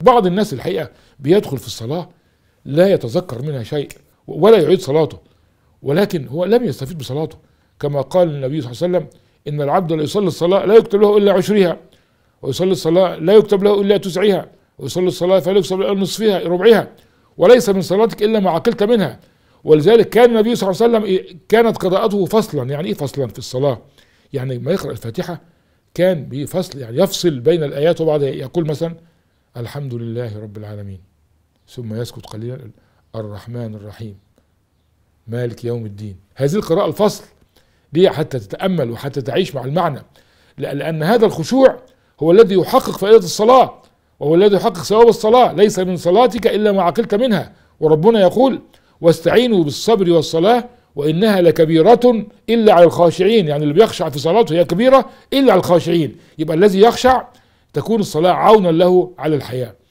بعض الناس الحقيقة بيدخل في الصلاة لا يتذكر منها شيء ولا يعيد صلاته ولكن هو لم يستفيد بصلاته كما قال النبي صلى الله عليه وسلم إن العبد لا يصلي الصلاة لا يكتب له إلا عشرها ويصلي الصلاة لا يكتب له إلا تسعها ويصلي الصلاة فلا يكتب له نصفها ربعها وليس من صلاتك إلا ما عقلت منها ولذلك كان النبي صلى الله عليه وسلم إيه، كانت قراءته فصلا يعني إيه فصلا في الصلاة يعني ما يقرأ الفاتحة كان بفصل يعني يفصل بين الآيات وبعدها يقول مثلا الحمد لله رب العالمين ثم يسكت قليلا الرحمن الرحيم مالك يوم الدين هذه القراءة الفصل ليه حتى تتأمل وحتى تعيش مع المعنى لأن هذا الخشوع هو الذي يحقق فائدة الصلاة وهو الذي يحقق ثواب الصلاة ليس من صلاتك إلا ما عقلت منها وربنا يقول واستعينوا بالصبر والصلاة وإنها لكبيرة إلا على الخاشعين يعني اللي بيخشع في صلاته هي كبيرة إلا على الخاشعين يبقى الذي يخشع تكون الصلاة عونا له على الحياة